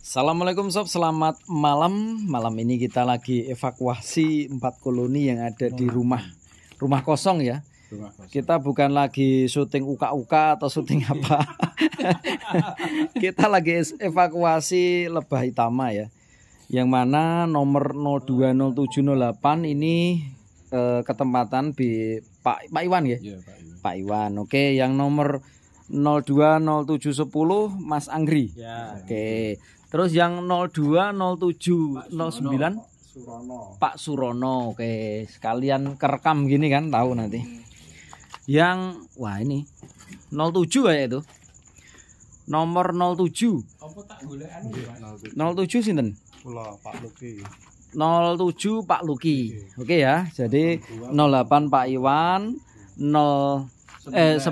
Assalamualaikum sob, selamat malam. Malam ini kita lagi evakuasi empat koloni yang ada di rumah rumah kosong ya. Kita bukan lagi syuting uka-uka atau syuting iya. apa. kita lagi evakuasi Lebah Itama ya. Yang mana nomor 020708 ini eh, ketempatan di Pak Pak Iwan ya. Iya, Pak Iwan. Oke, yang nomor 020710 Mas Anggri. Ya. Oke. Terus yang 020709 Surono. Pak Surono. Oke, sekalian kerekam gini kan tahu nanti. Yang wah ini 07 ya itu. Nomor 07. Apa tak golekan 07. 07 sinten? Kula Pak Luki. 07 Pak Luki. Oke okay, ya. Jadi 08 Pak Iwan 0 eh 10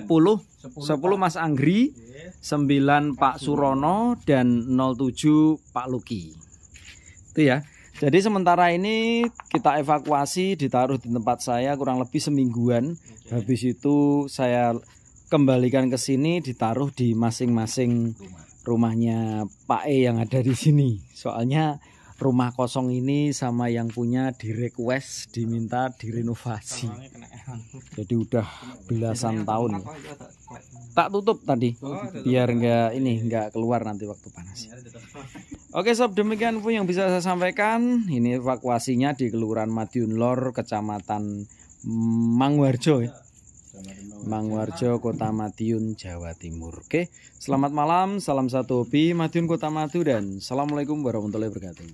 10, Mas Anggri, sembilan 9 Pak Surono dan 07 Pak Luki. Itu ya. Jadi sementara ini kita evakuasi ditaruh di tempat saya kurang lebih semingguan. Okay. Habis itu saya kembalikan ke sini ditaruh di masing-masing rumahnya Pak E yang ada di sini. Soalnya rumah kosong ini sama yang punya di request diminta direnovasi jadi udah belasan tahun tak tutup tadi oh, biar enggak ini enggak keluar nanti waktu panas iya, oke sob demikian pun yang bisa saya sampaikan ini evakuasinya di kelurahan Madiun Lor kecamatan Mangwarjo ya Mangwarjo, Kota Madiun, Jawa Timur. Oke, selamat malam, salam satu hobi, Madiun Kota Madu dan Assalamualaikum warahmatullahi wabarakatuh.